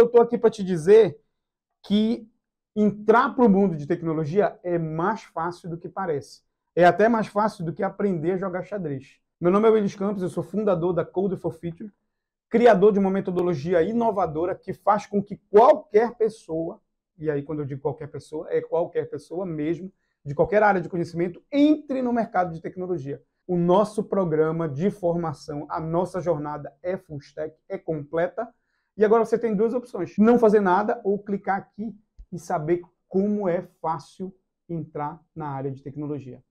eu tô aqui para te dizer que entrar para o mundo de tecnologia é mais fácil do que parece. É até mais fácil do que aprender a jogar xadrez. Meu nome é Willis Campos, eu sou fundador da Code for Future, criador de uma metodologia inovadora que faz com que qualquer pessoa, e aí quando eu digo qualquer pessoa, é qualquer pessoa mesmo, de qualquer área de conhecimento, entre no mercado de tecnologia. O nosso programa de formação, a nossa jornada é full stack, é completa, e agora você tem duas opções: não fazer nada ou clicar aqui e saber como é fácil entrar na área de tecnologia.